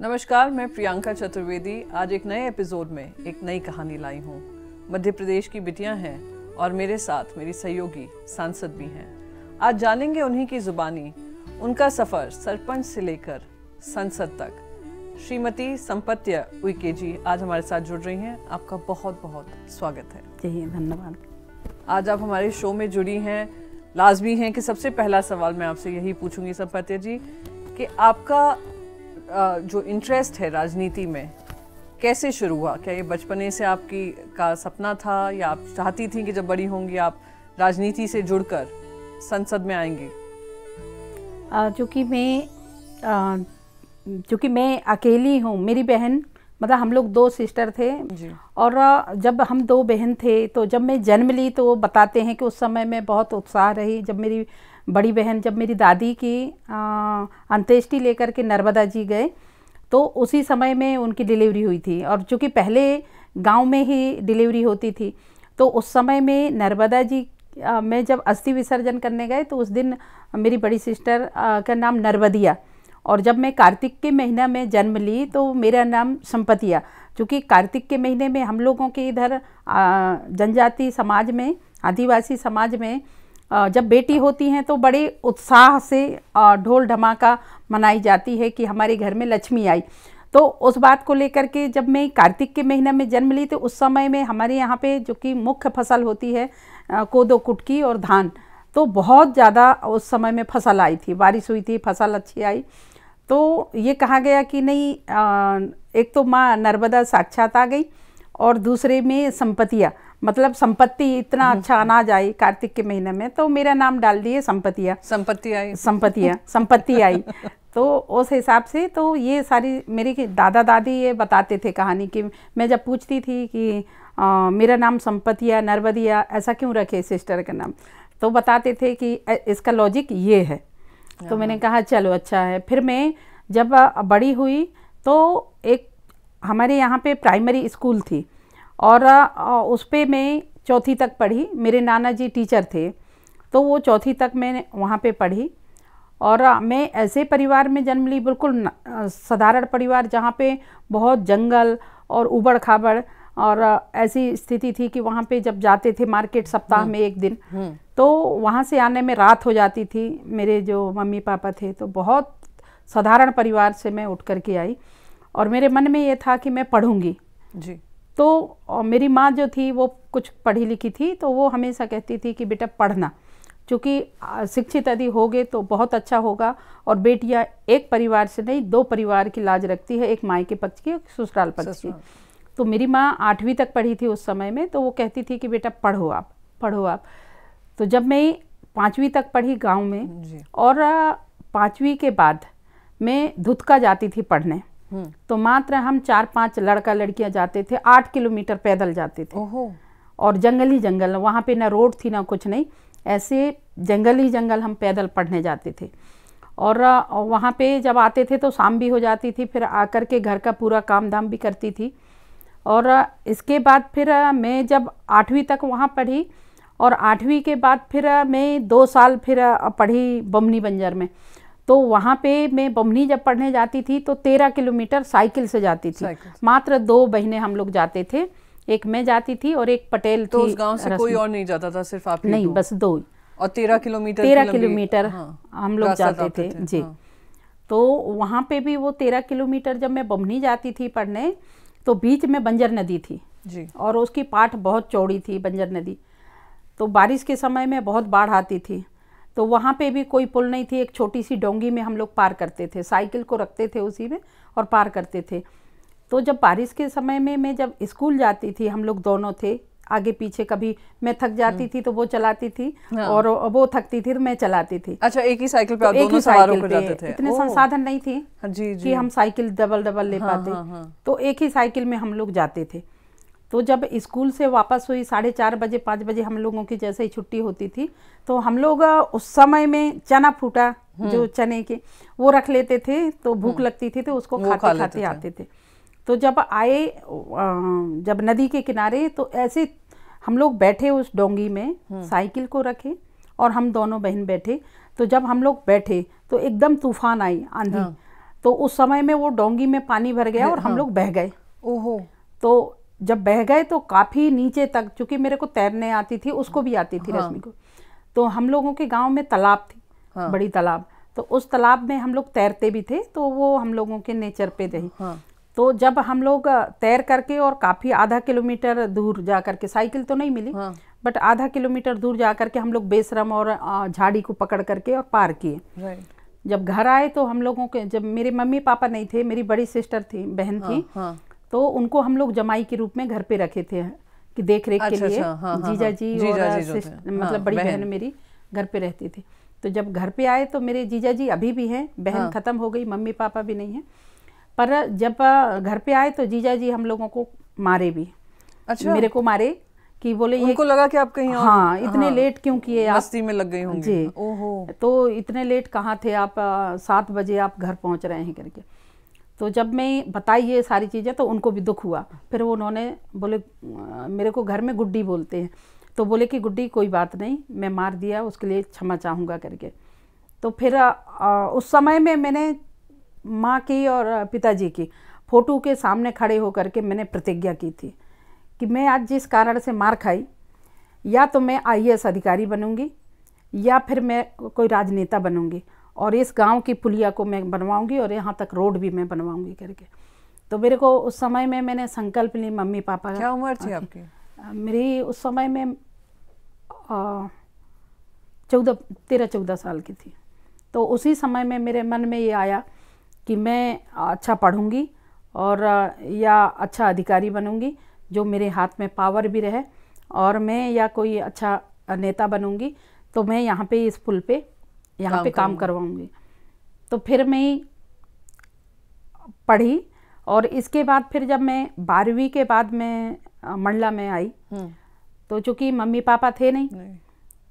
नमस्कार मैं प्रियंका चतुर्वेदी आज एक नए एपिसोड में एक नई कहानी लाई हूँ मध्य प्रदेश की बिटिया हैं और मेरे साथ मेरी सहयोगी सांसद भी हैं आज जानेंगे उन्हीं की जुबानी उनका सफ़र सरपंच से लेकर संसद तक श्रीमती संपत्य उइके जी आज हमारे साथ जुड़ रही हैं आपका बहुत बहुत स्वागत है जी धन्यवाद आज आप हमारे शो में जुड़ी हैं लाजमी हैं कि सबसे पहला सवाल मैं आपसे यही पूछूंगी संपत्य जी कि आपका जो इंटरेस्ट है राजनीति में कैसे शुरू हुआ क्या ये बचपने से आपकी का सपना था या आप चाहती थी कि जब बड़ी होंगी आप राजनीति से जुड़कर संसद में आएंगी चूँकि मैं क्योंकि मैं अकेली हूँ मेरी बहन मतलब हम लोग दो सिस्टर थे और जब हम दो बहन थे तो जब मैं जन्म ली तो वो बताते हैं कि उस समय मैं बहुत उत्साह रही जब मेरी बड़ी बहन जब मेरी दादी की अंत्येष्टि लेकर के नर्मदा जी गए तो उसी समय में उनकी डिलीवरी हुई थी और चूँकि पहले गांव में ही डिलीवरी होती थी तो उस समय में नर्मदा जी में जब अस्थि विसर्जन करने गए तो उस दिन मेरी बड़ी सिस्टर का नाम नर्मदिया और जब मैं कार्तिक के महीने में जन्म ली तो मेरा नाम संपतिया क्योंकि कार्तिक के महीने में हम लोगों के इधर जनजाति समाज में आदिवासी समाज में जब बेटी होती हैं तो बड़े उत्साह से ढोल ढमाका मनाई जाती है कि हमारे घर में लक्ष्मी आई तो उस बात को लेकर के जब मैं कार्तिक के महीने में जन्म ली तो उस समय में हमारे यहाँ पे जो कि मुख्य फसल होती है कोदो कुटकी और धान तो बहुत ज़्यादा उस समय में फसल आई थी बारिश हुई थी फसल अच्छी आई तो ये कहा गया कि नहीं आ, एक तो माँ नर्मदा साक्षात आ गई और दूसरे में संपतिया मतलब संपत्ति इतना हम्म, अच्छा हम्म। अनाज आई कार्तिक के महीने में तो मेरा नाम डाल दिए संपत्तियाँ संपत्ति आई संपत्तियाँ संपत्ति आई तो उस हिसाब से तो ये सारी मेरे के दादा दादी ये बताते थे कहानी कि मैं जब पूछती थी कि आ, मेरा नाम संपत्तिया नर्वदिया ऐसा क्यों रखे सिस्टर का नाम तो बताते थे कि इसका लॉजिक ये है तो मैंने हाँ। कहा चलो अच्छा है फिर मैं जब बड़ी हुई तो एक हमारे यहाँ पे प्राइमरी स्कूल थी और उस पर मैं चौथी तक पढ़ी मेरे नाना जी टीचर थे तो वो चौथी तक मैं वहाँ पे पढ़ी और मैं ऐसे परिवार में जन्म ली बिल्कुल साधारण परिवार जहाँ पे बहुत जंगल और उबड़ खाबड़ और ऐसी स्थिति थी कि वहाँ पे जब जाते थे मार्केट सप्ताह हम्म। में एक दिन हम्म। तो वहाँ से आने में रात हो जाती थी मेरे जो मम्मी पापा थे तो बहुत साधारण परिवार से मैं उठ करके आई और मेरे मन में ये था कि मैं पढ़ूँगी जी तो मेरी माँ जो थी वो कुछ पढ़ी लिखी थी तो वो हमेशा कहती थी कि बेटा पढ़ना क्योंकि शिक्षित यदि हो गए तो बहुत अच्छा होगा और बेटियाँ एक परिवार से नहीं दो परिवार की लाज रखती है एक माए के पक्ष की एक ससुराल पक्ष की तो मेरी माँ आठवीं तक पढ़ी थी उस समय में तो वो कहती थी कि बेटा पढ़ो आप पढ़ो आप तो जब मैं पाँचवीं तक पढ़ी गांव में और पाँचवीं के बाद मैं धुतका जाती थी पढ़ने हम्म। तो मात्र हम चार पांच लड़का लड़कियां जाते थे आठ किलोमीटर पैदल जाते थे और जंगल ही जंगल वहाँ पे ना रोड थी ना कुछ नहीं ऐसे जंगल ही जंगल हम पैदल पढ़ने जाते थे और वहाँ पे जब आते थे तो शाम भी हो जाती थी फिर आकर के घर का पूरा काम धाम भी करती थी और इसके बाद फिर मैं जब आठवीं तक वहाँ पढ़ी और आठवीं के बाद फिर मैं दो साल फिर पढ़ी बमनी बंजर में तो वहाँ पे मैं बमनी जब पढ़ने जाती थी तो तेरह किलोमीटर साइकिल से जाती थी मात्र दो बहने हम लोग जाते थे एक मैं जाती थी और एक पटेल तो उस गांव से कोई और नहीं जाता था सिर्फ आप नहीं बस दो और तेरह किलोमीटर तेरह किलोमीटर हाँ, हम लोग जाते थे, जी हाँ। तो वहाँ पे भी वो तेरह किलोमीटर जब मैं बमनी जाती थी पढ़ने तो बीच में बंजर नदी थी जी और उसकी पाठ बहुत चौड़ी थी बंजर नदी तो बारिश के समय में बहुत बाढ़ आती थी तो वहाँ पे भी कोई पुल नहीं थी एक छोटी सी डोंगी में हम लोग पार करते थे साइकिल को रखते थे उसी में और पार करते थे तो जब बारिश के समय में मैं जब स्कूल जाती थी हम लोग दोनों थे आगे पीछे कभी मैं थक जाती हम्म। थी तो वो चलाती थी हाँ। और वो थकती थी तो मैं चलाती थी अच्छा एक ही साइकिल पे तो एक ही साइकिल पे इतने संसाधन नहीं थे कि हम साइकिल डबल डबल ले पाते तो एक ही साइकिल में हम लोग जाते थे तो जब स्कूल से वापस हुई साढ़े चार बजे पाँच बजे हम लोगों की जैसे ही छुट्टी होती थी तो हम लोग उस समय में चना फूटा जो हम्म। चने के वो रख लेते थे तो भूख हम्म। लगती थी तो उसको खाते खाते आते थे, थे। तो जब आए जब नदी के किनारे तो ऐसे हम लोग बैठे उस डोंगी में हम्म। साइकिल को रखे और हम दोनों बहन बैठे तो जब हम लोग बैठे तो एकदम तूफान आई आंधी हाँ। तो उस समय में वो डोंगी में पानी भर गया हाँ। और हम हाँ। लोग बह गए ओहो तो जब बह गए तो काफ़ी नीचे तक चूंकि मेरे को तैरने आती थी उसको भी आती थी हाँ। रश्मि को तो हम लोगों के गांव में तालाब थी हाँ। बड़ी तालाब तो उस तालाब में हम लोग तैरते भी थे तो वो हम लोगों के नेचर पे रही तो जब हम लोग तैर करके और काफ़ी आधा किलोमीटर दूर जा करके साइकिल तो नहीं मिली हाँ। बट आधा किलोमीटर दूर जा करके हम लोग बेसरम और झाड़ी को पकड़ करके और पार किए जब घर आए तो हम लोगों के जब मेरे मम्मी पापा नहीं थे मेरी बड़ी सिस्टर थी बहन थी हाँ, हाँ। तो उनको हम लोग जमाई के रूप में घर पे रखे थे कि देख रेख अच्छा, के लिए अच्छा, हाँ, हाँ, जीजा हाँ। जी जीजा और जी मतलब बड़ी बहन मेरी घर पे रहती थी तो जब घर पे आए तो मेरे जीजा जी अभी भी हैं बहन खत्म हो गई मम्मी पापा भी नहीं है पर जब घर पे आए तो जीजा जी हम लोगों को मारे भी अच्छा मेरे को मारे कि बोले उनको लगा कि आप कहीं हाँ इतने हाँ, लेट क्यों किए आप मस्ती में लग गई होंगी जी ओहो तो इतने लेट कहाँ थे आप सात बजे आप घर पहुँच रहे हैं करके तो जब मैं बताई ये सारी चीज़ें तो उनको भी दुख हुआ फिर वो उन्होंने बोले मेरे को घर में गुड्डी बोलते हैं तो बोले कि गुड्डी कोई बात नहीं मैं मार दिया उसके लिए क्षमा चाहूँगा करके तो फिर आ, उस समय में मैंने माँ की और पिताजी की फ़ोटो के सामने खड़े होकर के मैंने प्रतिज्ञा की थी कि मैं आज जिस कारण से मार खाई या तो मैं आई अधिकारी बनूंगी या फिर मैं कोई राजनेता बनूंगी और इस गांव की पुलिया को मैं बनवाऊंगी और यहाँ तक रोड भी मैं बनवाऊंगी करके तो मेरे को उस समय में मैंने संकल्प ली मम्मी पापा क्या उम्र थी आपकी मेरी उस समय में चौदह तेरह चौदह साल की थी तो उसी समय में मेरे मन में ये आया कि मैं अच्छा पढ़ूंगी और या अच्छा अधिकारी बनूंगी जो मेरे हाथ में पावर भी रहे और मैं या कोई अच्छा नेता बनूंगी तो मैं यहाँ पे इस पुल पे यहाँ पे काम करवाऊंगी तो फिर मैं पढ़ी और इसके बाद फिर जब मैं बारहवीं के बाद मैं मंडला में आई हम्म। तो चूंकि मम्मी पापा थे नहीं, नहीं।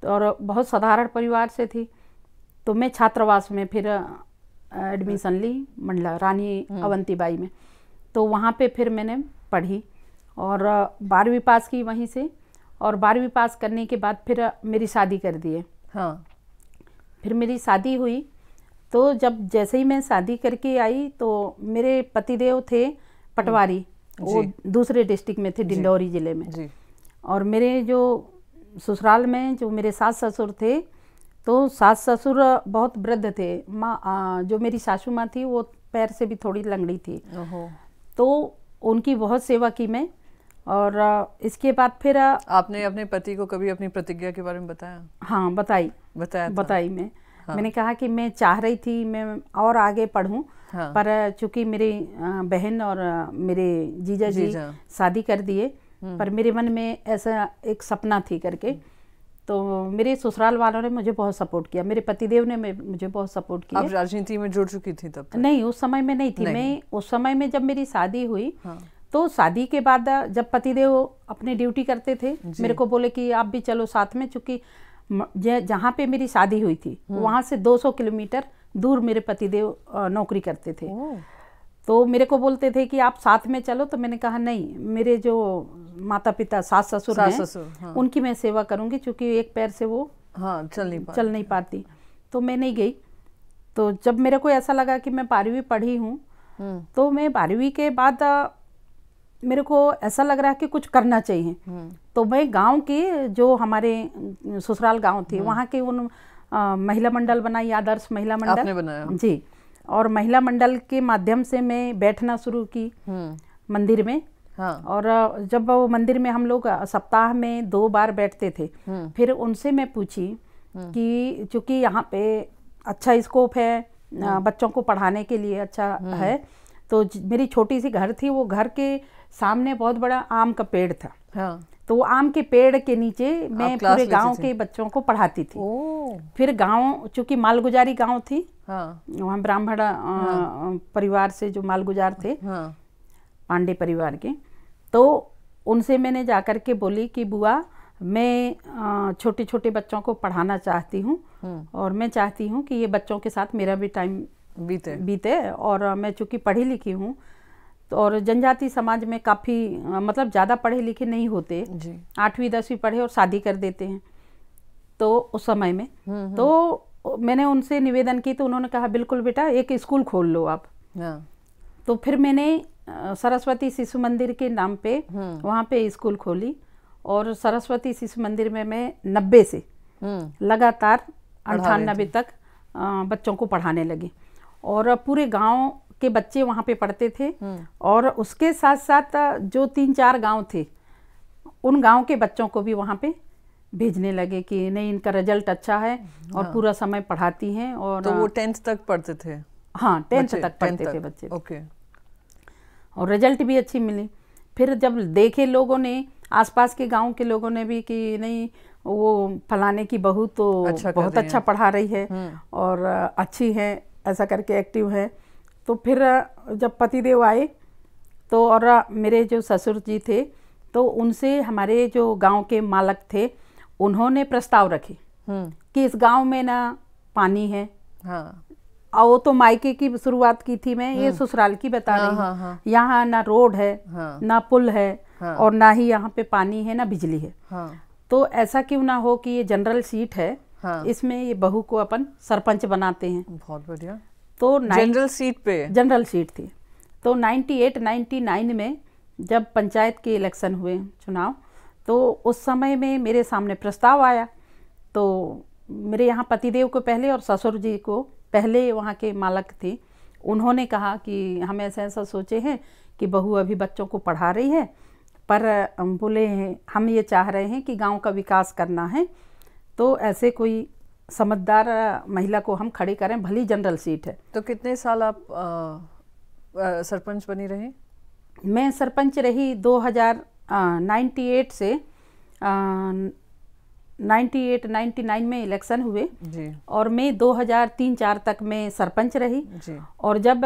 तो और बहुत साधारण परिवार से थी तो मैं छात्रावास में फिर एडमिशन ली मंडला रानी हम्म। अवंतीबाई में तो वहाँ पे फिर मैंने पढ़ी और बारहवीं पास की वहीं से और बारहवीं पास करने के बाद फिर मेरी शादी कर दिए हाँ फिर मेरी शादी हुई तो जब जैसे ही मैं शादी करके आई तो मेरे पतिदेव थे पटवारी हम्म। वो दूसरे डिस्ट्रिक्ट में थे डिंडौरी ज़िले में और मेरे जो ससुराल में जो मेरे सास ससुर थे तो सास ससुर बहुत वृद्ध थे माँ जो मेरी सासू माँ थी वो पैर से भी थोड़ी लंगड़ी थी तो उनकी बहुत सेवा की मैं और इसके बाद फिर आपने अपने पति को कभी अपनी प्रतिज्ञा के बारे में बताया हाँ बताई बताया बताई मैं हाँ। मैंने कहा कि मैं चाह रही थी मैं और आगे पढ़ूं हाँ। पर चूंकि मेरी बहन और मेरे जीजा जी, जी शादी कर दिए हम्म। पर मेरे मन में ऐसा एक सपना थी करके हम्म। तो मेरे ससुराल वालों ने मुझे बहुत सपोर्ट किया मेरे पतिदेव ने मुझे बहुत सपोर्ट किया आप राजनीति में जुड़ चुकी थी तब नहीं उस समय में नहीं थी नहीं। मैं उस समय में जब मेरी शादी हुई हाँ। तो शादी के बाद जब पतिदेव अपनी ड्यूटी करते थे मेरे को बोले कि आप भी चलो साथ में चूंकि जहाँ पे मेरी शादी हुई थी हम्म। वहाँ से 200 किलोमीटर दूर मेरे पतिदेव नौकरी करते थे तो मेरे को बोलते थे कि आप साथ में चलो तो मैंने कहा नहीं मेरे जो माता पिता सास ससुर हैं हाँ। उनकी मैं सेवा करूंगी क्योंकि एक पैर से वो हाँ चल नहीं चल नहीं पाती तो मैं नहीं गई तो जब मेरे को ऐसा लगा कि मैं बारहवीं पढ़ी हूँ हम्म। तो मैं बारहवीं के बाद मेरे को ऐसा लग रहा है कि कुछ करना चाहिए हम्म। तो मैं गांव के जो हमारे ससुराल गांव थे हम्म। वहाँ के उन आ, महिला मंडल बनाई आदर्श महिला मंडल आपने बनाया जी और महिला मंडल के माध्यम से मैं बैठना शुरू की हम्म। मंदिर में हाँ। और जब वो मंदिर में हम लोग सप्ताह में दो बार बैठते थे हम्म। फिर उनसे मैं पूछी हम्म। कि चूंकि यहाँ पे अच्छा स्कोप है बच्चों को पढ़ाने के लिए अच्छा है तो मेरी छोटी सी घर थी वो घर के सामने बहुत बड़ा आम का पेड़ था हाँ। तो वो आम के पेड़ के नीचे मैं पूरे गांव के बच्चों को पढ़ाती थी फिर गांव चूंकि मालगुजारी गांव थी हाँ। वहाँ ब्राह्मण हाँ। परिवार से जो मालगुजार थे हाँ। पांडे परिवार के तो उनसे मैंने जाकर के बोली कि बुआ मैं छोटे छोटे बच्चों को पढ़ाना चाहती हूँ हम्म। और मैं चाहती हूँ कि ये बच्चों के साथ मेरा भी टाइम बीते बीते और मैं चूंकि पढ़ी लिखी हूँ और जनजाति समाज में काफ़ी मतलब ज़्यादा पढ़े लिखे नहीं होते आठवीं दसवीं पढ़े और शादी कर देते हैं तो उस समय में हम्म, हम्म। तो मैंने उनसे निवेदन की तो उन्होंने कहा बिल्कुल बेटा एक स्कूल खोल लो आप हाँ। तो फिर मैंने सरस्वती शिशु मंदिर के नाम पे हम्म। वहाँ पे स्कूल खोली और सरस्वती शिशु मंदिर में मैं नब्बे से लगातार अठानबे तक बच्चों को पढ़ाने लगी और पूरे गांव के बच्चे वहाँ पे पढ़ते थे हम्म। और उसके साथ साथ जो तीन चार गांव थे उन गांव के बच्चों को भी वहाँ पे भेजने लगे कि नहीं इनका रिजल्ट अच्छा है हम्म, और हाँ। पूरा समय पढ़ाती हैं और तो वो टेंथ तक पढ़ते थे हाँ टेंथ तक पढ़ते तक, थे बच्चे ओके और रिजल्ट भी अच्छी मिली फिर जब देखे लोगों ने आसपास के गांव के लोगों ने भी कि नहीं वो फलाने की बहू तो अच्छा बहुत अच्छा पढ़ा रही है हम्म। और अच्छी है ऐसा करके एक्टिव है तो फिर जब पतिदेव आए तो और मेरे जो ससुर जी थे तो उनसे हमारे जो गांव के मालक थे उन्होंने प्रस्ताव रखे हम्म। कि इस गांव में ना पानी है हाँ। और वो तो मायके की शुरुआत की थी मैं ये हम्म। ससुराल की बता हाँ, रही हूँ हाँ, हाँ। यहाँ ना रोड है हाँ। ना पुल है हाँ। और ना ही यहाँ पे पानी है ना बिजली है हाँ। तो ऐसा क्यों ना हो कि ये जनरल सीट है हाँ। इसमें ये बहू को अपन सरपंच बनाते हैं बहुत बढ़िया तो जनरल सीट पे जनरल सीट थी तो 98 99 में जब पंचायत के इलेक्शन हुए चुनाव तो उस समय में मेरे सामने प्रस्ताव आया तो मेरे यहाँ पतिदेव को पहले और ससुर जी को पहले वहाँ के मालक थे उन्होंने कहा कि हम ऐसा ऐसा सोचे हैं कि बहू अभी बच्चों को पढ़ा रही है पर बोले हैं हम ये चाह रहे हैं कि गांव का विकास करना है तो ऐसे कोई समझदार महिला को हम खड़े करें भली जनरल सीट है तो कितने साल आप आ, आ, सरपंच बनी रहे मैं सरपंच रही 2098 से आ, 98 99 में इलेक्शन हुए जी। और मैं 2003 चार तक मैं सरपंच रही जी। और जब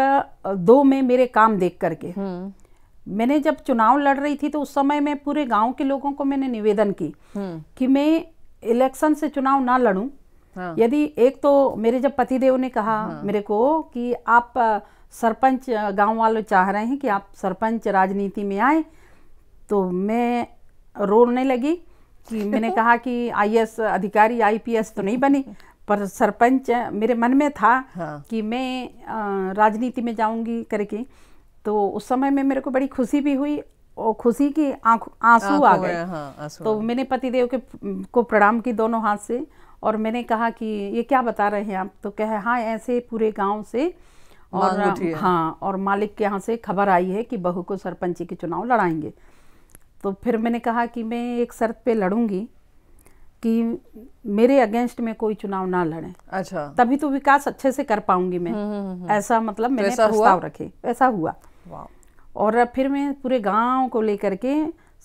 दो में मेरे काम देख करके हम्म। मैंने जब चुनाव लड़ रही थी तो उस समय मैं पूरे गांव के लोगों को मैंने निवेदन की हम्म। कि मैं इलेक्शन से चुनाव ना लड़ूं हाँ। यदि एक तो मेरे जब पतिदेव ने कहा हाँ। मेरे को कि आप सरपंच गांव वाले चाह रहे हैं कि आप सरपंच राजनीति में आए तो मैं रोने लगी कि मैंने कहा कि आईएएस अधिकारी आईपीएस तो नहीं बनी पर सरपंच मेरे मन में था हाँ। कि मैं राजनीति में जाऊंगी करके तो उस समय में मेरे को बड़ी खुशी भी हुई और खुशी की आंसू आ गए हाँ, तो मैंने पतिदेव के को प्रणाम की दोनों हाथ से और मैंने कहा कि ये क्या बता रहे हैं आप तो कहे हाँ ऐसे पूरे गांव से और हाँ और मालिक के यहाँ से खबर आई है कि बहू को सरपंची के चुनाव लड़ाएंगे तो फिर मैंने कहा कि मैं एक शर्त पे लड़ूंगी कि मेरे अगेंस्ट में कोई चुनाव ना लड़े अच्छा तभी तो विकास अच्छे से कर पाऊंगी मैं हम्म, हम्म, हम्म। ऐसा मतलब तो मैंने प्रस्ताव रखे ऐसा हुआ और फिर मैं पूरे गांव को लेकर के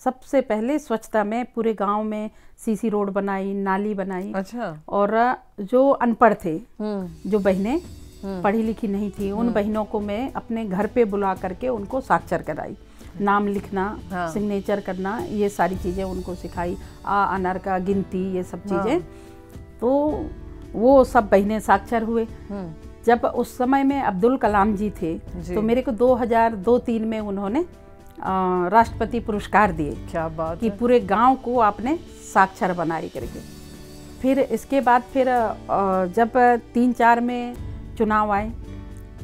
सबसे पहले स्वच्छता में पूरे गांव में सीसी रोड बनाई नाली बनाई अच्छा और जो अनपढ़ थे हम्म। जो बहनें हम्म। पढ़ी लिखी नहीं थी उन हम्म। बहनों को मैं अपने घर पे बुला करके उनको साक्षर कराई नाम लिखना हाँ। सिग्नेचर करना ये सारी चीज़ें उनको सिखाई आ अनार का गिनती ये सब चीज़ें हाँ। तो वो सब बहनें साक्षर हुए जब उस समय में अब्दुल कलाम जी थे जी। तो मेरे को 2002-3 में उन्होंने राष्ट्रपति पुरस्कार दिए क्या बात कि पूरे गांव को आपने साक्षर बनाई करके फिर इसके बाद फिर जब तीन चार में चुनाव आए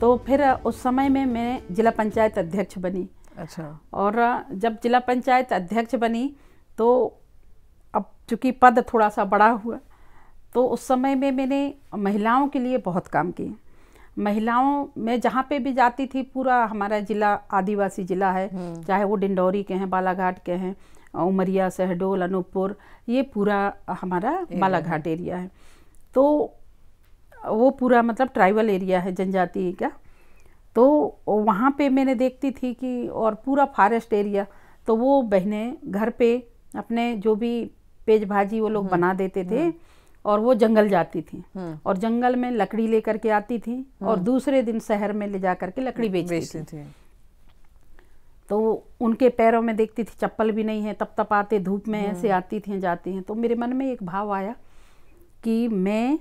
तो फिर उस समय में मैं जिला पंचायत अध्यक्ष बनी अच्छा और जब जिला पंचायत अध्यक्ष बनी तो अब चूँकि पद थोड़ा सा बड़ा हुआ तो उस समय में मैंने महिलाओं के लिए बहुत काम किए महिलाओं में जहाँ पे भी जाती थी पूरा हमारा जिला आदिवासी जिला है हम्म। चाहे वो डिंडौरी के हैं बालाघाट के हैं उमरिया शहडोल अनूपपुर ये पूरा हमारा बालाघाट एरिया है तो वो पूरा मतलब ट्राइबल एरिया है जनजाति का तो वहाँ पे मैंने देखती थी कि और पूरा फॉरेस्ट एरिया तो वो बहनें घर पे अपने जो भी पेज भाजी वो लोग हम्म। बना देते थे हम्म। और वो जंगल जाती थी हम्म। और जंगल में लकड़ी लेकर के आती थी और हम्म। दूसरे दिन शहर में ले जा करके लकड़ी बेचती थी, थी। तो उनके पैरों में देखती थी चप्पल भी नहीं है तप तप आते धूप में हम्म। ऐसे आती थी जाती हैं तो मेरे मन में एक भाव आया कि मैं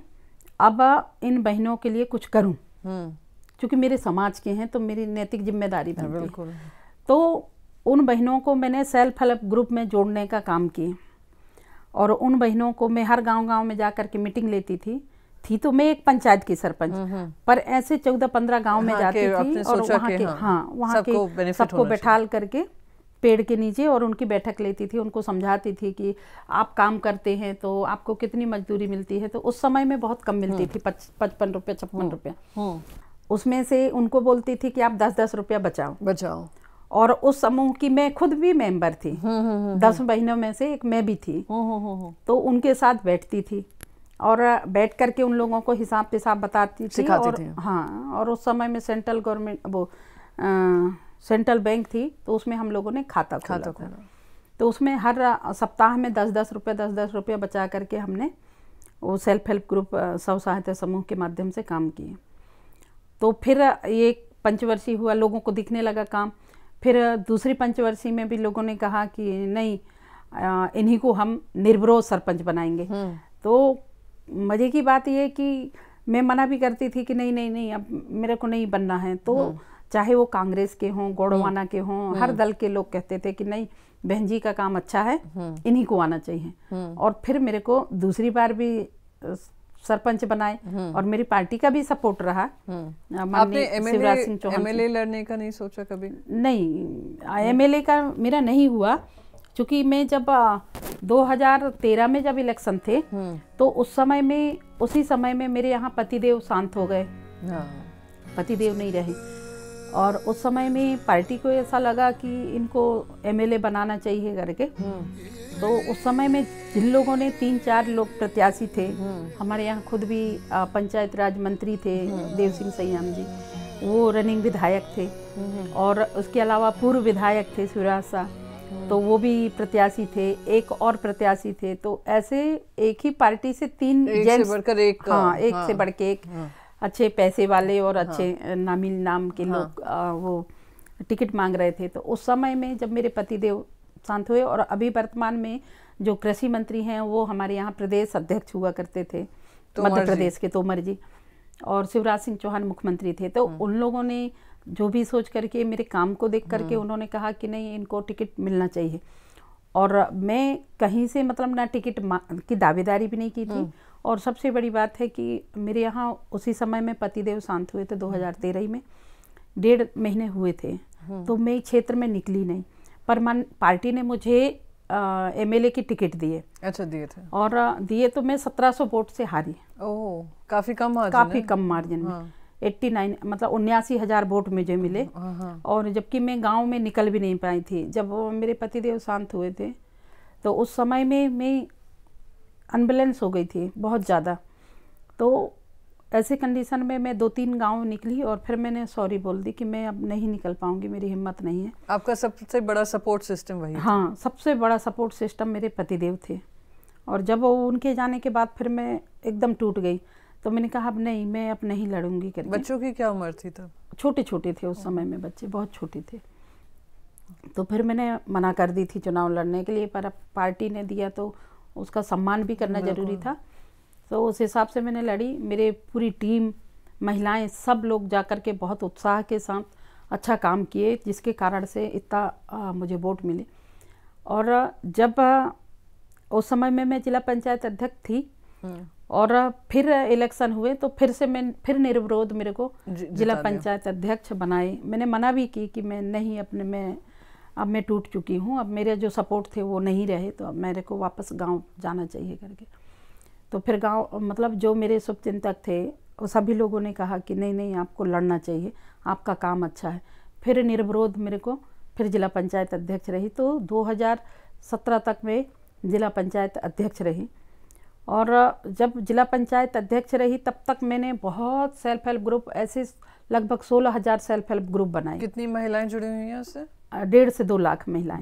अब इन बहनों के लिए कुछ करूं क्योंकि मेरे समाज के हैं तो मेरी नैतिक जिम्मेदारी बनती है तो उन बहनों को मैंने सेल्फ हेल्प ग्रुप में जोड़ने का काम किया और उन बहनों को मैं हर गांव गांव में जा करके मीटिंग लेती थी थी तो मैं एक पंचायत की सरपंच हम्म, हम्म। पर ऐसे चौदह पंद्रह गांव में हाँ, जाती थी और वहाँ के हाँ, हाँ वहाँ के सबको बैठाल करके पेड़ के नीचे और उनकी बैठक लेती थी उनको समझाती थी कि आप काम करते हैं तो आपको कितनी मजदूरी मिलती है तो उस समय में बहुत कम मिलती हम्म। थी पचपन रुपया छप्पन रुपया उसमें से उनको बोलती थी कि आप दस दस रुपया बचाओ बचाओ और उस समूह की मैं खुद भी मेंबर थी हम्म, हम्म, हम्म, दस बहनों में से एक मैं भी थी तो उनके साथ बैठती थी और बैठ करके उन लोगों को हिसाब पिसाब बताती थी और हाँ और उस समय में सेंट्रल गवर्नमेंट वो सेंट्रल बैंक थी तो उसमें हम लोगों ने खाता खोला खाता खोला तो उसमें हर सप्ताह में दस दस रुपये दस दस रुपये बचा करके हमने वो सेल्फ हेल्प ग्रुप स्व सहायता समूह के माध्यम से काम किए तो फिर ये पंचवर्षीय हुआ लोगों को दिखने लगा काम फिर दूसरी पंचवर्षी में भी लोगों ने कहा कि नहीं इन्हीं को हम निर्विरोध सरपंच बनाएंगे हम्म। तो मज़े की बात यह कि मैं मना भी करती थी कि नहीं नहीं नहीं अब मेरे को नहीं बनना है तो हम्म। चाहे वो कांग्रेस के हों गोड़वाना हम्म। के हों हर दल के लोग कहते थे कि नहीं बहन जी का काम अच्छा है इन्हीं को आना चाहिए और फिर मेरे को दूसरी बार भी सरपंच बनाए हम्म। और मेरी पार्टी का भी सपोर्ट रहा हम्म। शिवराज सिंह चौहान एमएलए लड़ने का नहीं सोचा कभी नहीं एमएलए का मेरा नहीं हुआ क्योंकि मैं जब 2013 में जब इलेक्शन थे हम्म। तो उस समय में उसी समय में मेरे यहाँ पतिदेव शांत हो गए हाँ। पतिदेव नहीं रहे और उस समय में पार्टी को ऐसा लगा कि इनको एमएलए बनाना चाहिए करके हम्म। तो उस समय में जिन लोगों ने तीन चार लोग प्रत्याशी थे हम्म। हमारे यहाँ खुद भी पंचायत राज मंत्री थे हम्म। देव सिंह सयाम जी वो रनिंग विधायक थे और उसके अलावा पूर्व विधायक थे शिवराज तो वो भी प्रत्याशी थे एक और प्रत्याशी थे तो ऐसे एक ही पार्टी से तीन बढ़कर एक हाँ, हाँ। एक हाँ, से बढ़ के एक हाँ, अच्छे पैसे वाले हाँ। और अच्छे हाँ। नामी नाम के हाँ। लोग आ, वो टिकट मांग रहे थे तो उस समय में जब मेरे पतिदेव शांत हुए और अभी वर्तमान में जो कृषि मंत्री हैं वो हमारे यहाँ प्रदेश अध्यक्ष हुआ करते थे मध्य प्रदेश के तोमर जी और शिवराज सिंह चौहान मुख्यमंत्री थे तो हाँ। उन लोगों ने जो भी सोच करके मेरे काम को देख करके हाँ। उन्होंने कहा कि नहीं इनको टिकट मिलना चाहिए और मैं कहीं से मतलब ना टिकट की दावेदारी भी नहीं की थी और सबसे बड़ी बात है कि मेरे यहाँ उसी समय में पतिदेव शांत हुए थे 2013 में डेढ़ महीने हुए थे हम्म। तो मैं क्षेत्र में निकली नहीं पर मन पार्टी ने मुझे एम एल की टिकट दिए अच्छा दिए थे और दिए तो मैं 1700 वोट से हारी ओह काफी कम मार्जिन काफी कम मार्जिन में हाँ। एट्टी नाइन मतलब उन्यासी हजार वोट मुझे मिले हाँ, हाँ, और जबकि मैं गांव में निकल भी नहीं पाई थी जब मेरे पतिदेव शांत हुए थे तो उस समय में मैं अनबैलेंस हो गई थी बहुत ज़्यादा तो ऐसे कंडीशन में मैं दो तीन गांव निकली और फिर मैंने सॉरी बोल दी कि मैं अब नहीं निकल पाऊंगी मेरी हिम्मत नहीं है आपका सबसे बड़ा सपोर्ट सिस्टम वही हाँ सबसे बड़ा सपोर्ट सिस्टम मेरे पतिदेव थे और जब वो उनके जाने के बाद फिर मैं एकदम टूट गई तो मैंने कहा अब नहीं मैं अब नहीं लड़ूंगी करके बच्चों की क्या उम्र थी तब छोटे छोटे थे उस समय में बच्चे बहुत छोटे थे तो फिर मैंने मना कर दी थी चुनाव लड़ने के लिए पर अब पार्टी ने दिया तो उसका सम्मान भी करना ज़रूरी था तो उस हिसाब से मैंने लड़ी मेरे पूरी टीम महिलाएं सब लोग जा कर के बहुत उत्साह के साथ अच्छा काम किए जिसके कारण से इतना मुझे वोट मिले और जब उस समय में मैं जिला पंचायत अध्यक्ष थी हम्म। और फिर इलेक्शन हुए तो फिर से मैं फिर निर्विरोध मेरे को जिला पंचायत अध्यक्ष बनाए मैंने मना भी की कि मैं नहीं अपने में अब मैं टूट चुकी हूँ अब मेरे जो सपोर्ट थे वो नहीं रहे तो अब मेरे को वापस गांव जाना चाहिए करके तो फिर गांव मतलब जो मेरे शुभ चिंतक थे वो सभी लोगों ने कहा कि नहीं नहीं आपको लड़ना चाहिए आपका काम अच्छा है फिर निर्विरोध मेरे को फिर जिला पंचायत अध्यक्ष रही तो 2017 तक मैं जिला पंचायत अध्यक्ष रही और जब जिला पंचायत अध्यक्ष रही तब तक मैंने बहुत सेल्फ हेल्प ग्रुप ऐसे लगभग सोलह हज़ार सेल्फ हेल्प ग्रुप बनाए कितनी महिलाएं जुड़ी हुई हैं उससे डेढ़ से दो लाख महिलाएं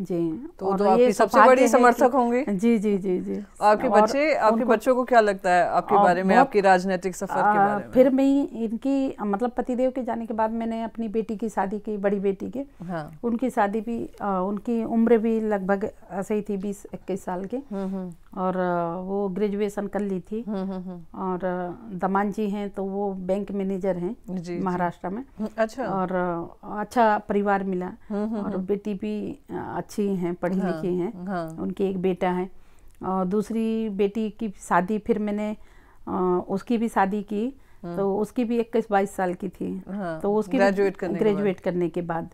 जी तो और जो तो आपकी तो सबसे बड़ी समर्थक होंगे जी जी जी जी आपके बच्चे आपके बच्चों को क्या लगता है आपके बारे में आपकी राजनीतिक सफर आ, के बारे में फिर मैं इनकी मतलब पतिदेव के जाने के बाद मैंने अपनी बेटी की शादी की बड़ी बेटी के हाँ। उनकी शादी भी आ, उनकी उम्र भी लगभग ऐसे ही थी बीस इक्कीस साल के हम्म, हम्म। और वो ग्रेजुएशन कर ली थी हम्म, और दमान जी हैं तो वो बैंक मैनेजर हैं महाराष्ट्र में अच्छा और अच्छा परिवार मिला और बेटी भी अच्छी हैं पढ़ी हाँ, लिखी हैं हाँ। उनकी एक बेटा है और दूसरी बेटी की शादी फिर मैंने उसकी भी शादी की हाँ। तो उसकी भी इक्कीस बाईस साल की थी हाँ, तो उसकी ग्रेजुएट करने ग्रेजुएट करने के बाद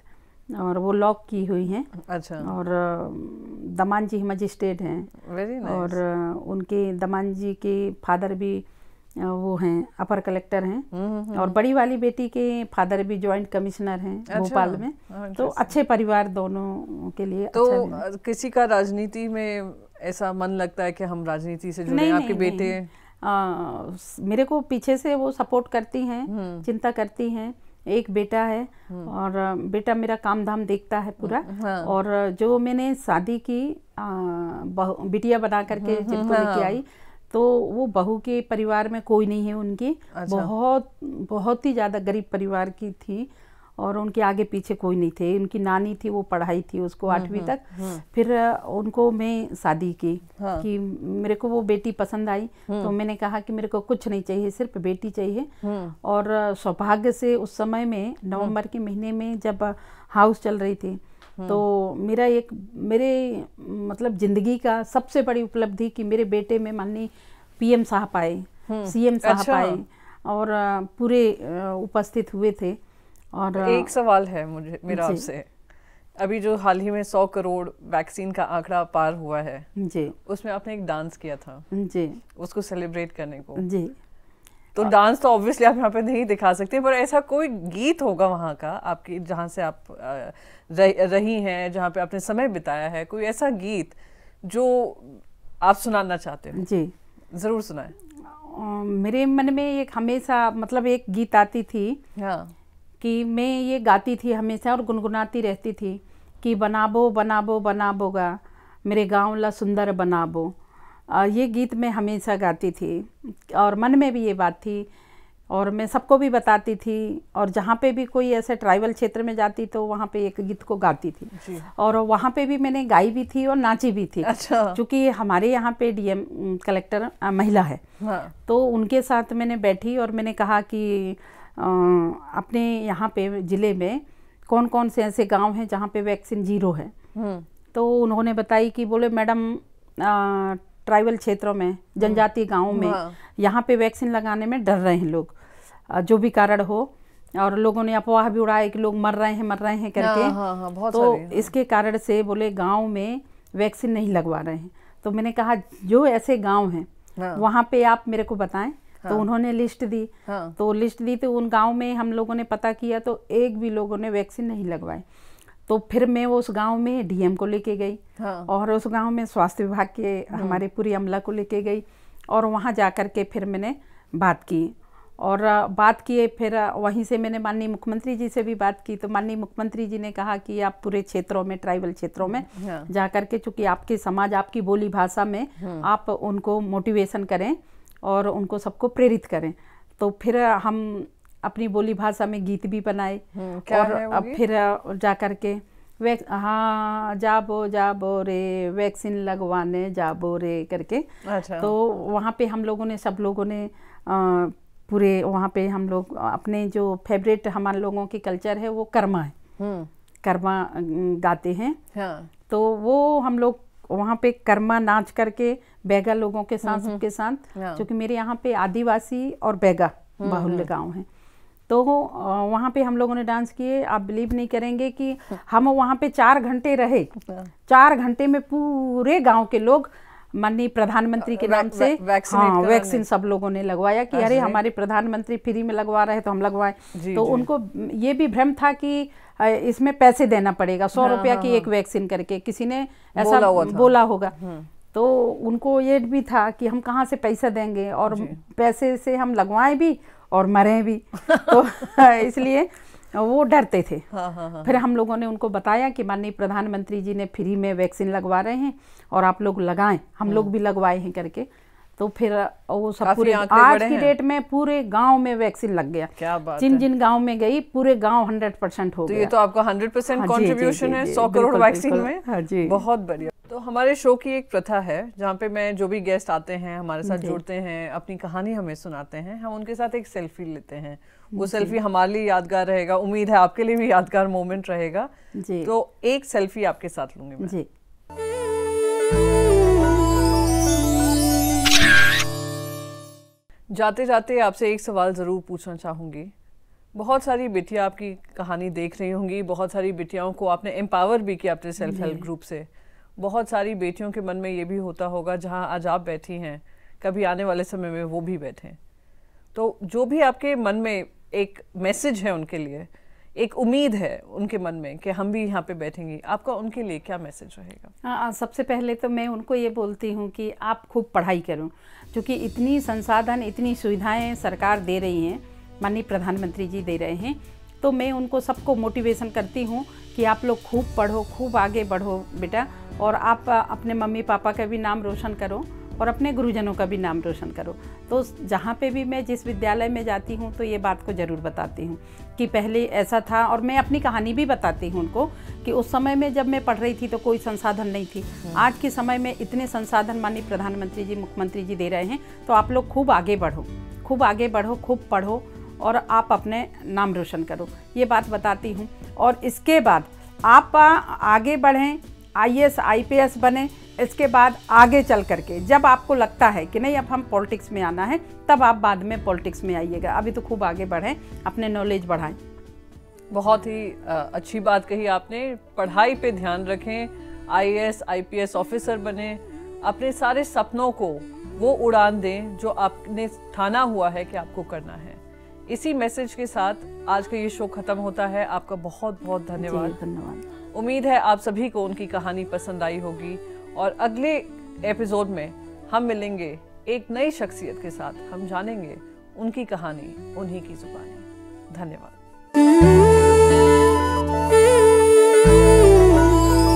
और वो लॉक की हुई हैं अच्छा और दमान जी मजिस्ट्रेट हैं nice. और उनके दमान जी के फादर भी वो हैं अपर कलेक्टर हैं हम्म, हम्म, हम्म। और बड़ी वाली बेटी के फादर भी ज्वाइंट कमिश्नर हैं भोपाल अच्छा, भोपाल में हाँ, तो अच्छे परिवार दोनों के लिए तो अच्छा किसी का राजनीति में ऐसा मन लगता है कि हम राजनीति से जुड़े नहीं, आपके बेटे नहीं, आ, मेरे को पीछे से वो सपोर्ट करती हैं चिंता करती हैं एक बेटा है और बेटा मेरा काम धाम देखता है पूरा हाँ। और जो मैंने शादी की बिटिया बना करके जिनको हाँ। लेके आई तो वो बहू के परिवार में कोई नहीं है उनकी अच्छा। बहुत बहुत ही ज़्यादा गरीब परिवार की थी और उनके आगे पीछे कोई नहीं थे उनकी नानी थी वो पढ़ाई थी उसको हाँ, आठवीं हाँ, तक हाँ। फिर उनको मैं शादी की हाँ। कि मेरे को वो बेटी पसंद आई तो मैंने कहा कि मेरे को कुछ नहीं चाहिए सिर्फ बेटी चाहिए और सौभाग्य से उस समय में नवंबर के महीने में जब हाउस चल रही थी हाँ। तो मेरा एक मेरे मतलब ज़िंदगी का सबसे बड़ी उपलब्धि कि मेरे बेटे में माननीय पीएम साहब आए हम्म। सीएम साहब अच्छा। आए और पूरे उपस्थित हुए थे और एक सवाल है मुझे मेरा आपसे अभी जो हाल ही में सौ करोड़ वैक्सीन का आंकड़ा पार हुआ है जी उसमें आपने एक डांस किया था जी उसको सेलिब्रेट करने को जी तो डांस तो ऑब्वियसली आप यहाँ पे नहीं दिखा सकते पर ऐसा कोई गीत होगा वहाँ का आपकी जहाँ से आप आ, रही हैं जहाँ पे आपने समय बिताया है कोई ऐसा गीत जो आप सुनाना चाहते हो जी ज़रूर सुनाए मेरे मन में एक हमेशा मतलब एक गीत आती थी हाँ कि मैं ये गाती थी हमेशा और गुनगुनाती रहती थी कि बनाबो बनाबो बनाबोगा मेरे गाँव ला सुंदर बनाबो ये गीत मैं हमेशा गाती थी और मन में भी ये बात थी और मैं सबको भी बताती थी और जहाँ पे भी कोई ऐसे ट्राइबल क्षेत्र में जाती तो वहाँ पे एक गीत को गाती थी और वहाँ पे भी मैंने गाई भी थी और नाची भी थी अच्छा क्योंकि हमारे यहाँ पे डीएम कलेक्टर महिला है हाँ। तो उनके साथ मैंने बैठी और मैंने कहा कि आ, अपने यहाँ पे ज़िले में कौन कौन से ऐसे गाँव हैं जहाँ पे वैक्सीन जीरो है हम्म। तो उन्होंने बताई कि बोले मैडम ट्राइबल क्षेत्रों में जनजातीय हम्म। गाँव में हाँ। यहाँ पे वैक्सीन लगाने में डर रहे हैं लोग जो भी कारण हो और लोगों ने अफवाह भी उड़ाया कि लोग मर रहे हैं मर रहे हैं करके हाँ, हाँ, हाँ बहुत तो हाँ। इसके कारण से बोले गांव में वैक्सीन नहीं लगवा रहे हैं तो मैंने कहा जो ऐसे गांव हैं हाँ, वहां पे आप मेरे को बताएं तो हाँ, तो उन्होंने लिस्ट दी हाँ, तो लिस्ट दी तो उन गांव में हम लोगों ने पता किया तो एक भी लोगों ने वैक्सीन नहीं लगवाई तो फिर मैं उस गांव में डीएम को लेके गई हाँ। और उस गांव में स्वास्थ्य विभाग के हम्म। हमारे पूरी अमला को लेके गई और वहाँ जा कर के फिर मैंने बात की और बात किए फिर वहीं से मैंने माननीय मुख्यमंत्री जी से भी बात की तो माननीय मुख्यमंत्री जी ने कहा कि आप पूरे क्षेत्रों में ट्राइबल क्षेत्रों में हम्म, हाँ। जा कर के चूँकि आपके समाज आपकी बोली भाषा में हाँ। आप उनको मोटिवेशन करें और उनको सबको प्रेरित करें तो फिर हम अपनी बोली भाषा में गीत भी बनाए हम्म, और अब फिर जा करके वैक्स हाँ जाबो जाबो रे वैक्सीन लगवाने जाबो रे करके अच्छा। तो वहाँ पे हम लोगों ने सब लोगों ने पूरे वहाँ पे हम लोग अपने जो फेवरेट हमारे लोगों की कल्चर है वो कर्मा है हम्म। कर्मा गाते हैं हाँ। तो वो हम लोग वहाँ पे कर्मा नाच करके बैगा लोगों के साथ हम्म, सबके साथ क्योंकि हाँ। मेरे यहाँ पे आदिवासी और बैगा बाहुल्य गांव है तो वहाँ पे हम लोगों ने डांस किए आप बिलीव नहीं करेंगे कि हाँ। हम वहाँ पे चार घंटे रहे हाँ। चार घंटे में पूरे गांव के लोग माननीय प्रधानमंत्री के नाम से हाँ वैक्सीन सब लोगों ने लगवाया कि अरे हमारे प्रधानमंत्री फ्री में लगवा रहे तो हम लगवाए तो उनको ये भी भ्रम था कि इसमें पैसे देना पड़ेगा सौ हाँ, रुपया की एक वैक्सीन करके किसी ने ऐसा बोला होगा तो उनको ये भी था कि हम कहाँ से पैसा देंगे और पैसे से हम लगवाएं भी और मरे भी तो इसलिए वो डरते थे हाँ, हाँ, हाँ. फिर हम लोगों ने उनको बताया कि माननीय प्रधानमंत्री जी ने फ्री में वैक्सीन लगवा रहे हैं और आप लोग लगाएं हम लोग हाँ। भी लगवाए हैं करके तो फिर वो सब पूरे आज की डेट में पूरे गांव में वैक्सीन लग गया क्या बात जिन जिन गांव में गई पूरे गांव हंड्रेड परसेंट हो तो गया ये तो आपका हंड्रेड परसेंट कॉन्ट्रीब्यूशन हाँ, है सौ करोड़ वैक्सीन में हाँ, जी बहुत बढ़िया तो हमारे शो की एक प्रथा है जहाँ पे मैं जो भी गेस्ट आते हैं हमारे साथ जुड़ते हैं अपनी कहानी हमें सुनाते हैं हम उनके साथ एक सेल्फी लेते हैं वो सेल्फी हमारे लिए यादगार रहेगा उम्मीद है आपके लिए भी यादगार मोमेंट रहेगा तो एक सेल्फी आपके साथ लूंगी मैं जी जाते जाते आपसे एक सवाल ज़रूर पूछना चाहूंगी बहुत सारी बेटिया आपकी कहानी देख रही होंगी बहुत सारी बेटियाओं को आपने एम्पावर भी किया अपने सेल्फ हेल्प ग्रुप से बहुत सारी बेटियों के मन में ये भी होता होगा जहाँ आज आप बैठी हैं कभी आने वाले समय में वो भी बैठे तो जो भी आपके मन में एक मैसेज है उनके लिए एक उम्मीद है उनके मन में कि हम भी यहाँ पे बैठेंगी आपका उनके लिए क्या मैसेज रहेगा हाँ, हाँ सबसे पहले तो मैं उनको ये बोलती हूँ कि आप खूब पढ़ाई करो क्योंकि इतनी संसाधन इतनी सुविधाएं सरकार दे रही हैं माननीय प्रधानमंत्री जी दे रहे हैं तो मैं उनको सबको मोटिवेशन करती हूँ कि आप लोग खूब पढ़ो खूब आगे बढ़ो बेटा और आप अपने मम्मी पापा का भी नाम रोशन करो और अपने गुरुजनों का भी नाम रोशन करो तो जहाँ पे भी मैं जिस विद्यालय में जाती हूँ तो ये बात को ज़रूर बताती हूँ कि पहले ऐसा था और मैं अपनी कहानी भी बताती हूँ उनको कि उस समय में जब मैं पढ़ रही थी तो कोई संसाधन नहीं थी हम्म। आज के समय में इतने संसाधन माननीय प्रधानमंत्री जी मुख्यमंत्री जी दे रहे हैं तो आप लोग खूब आगे बढ़ो खूब आगे बढ़ो खूब पढ़ो और आप अपने नाम रोशन करो ये बात बताती हूँ और इसके बाद आप आगे बढ़ें आईएएस आईपीएस बने इसके बाद आगे चल करके जब आपको लगता है कि नहीं अब हम पॉलिटिक्स में आना है तब आप बाद में पॉलिटिक्स में आइएगा अभी तो खूब आगे बढ़ें अपने नॉलेज बढ़ाएं बहुत ही अच्छी बात कही आपने पढ़ाई पे ध्यान रखें आईएएस आईपीएस ऑफिसर बने अपने सारे सपनों को वो उड़ान दें जो आपने ठाना हुआ है कि आपको करना है इसी मैसेज के साथ आज का ये शो खत्म होता है आपका बहुत बहुत धन्यवाद धन्यवाद उम्मीद है आप सभी को उनकी कहानी पसंद आई होगी और अगले एपिसोड में हम मिलेंगे एक नई शख्सियत के साथ हम जानेंगे उनकी कहानी उन्हीं की जुबानी धन्यवाद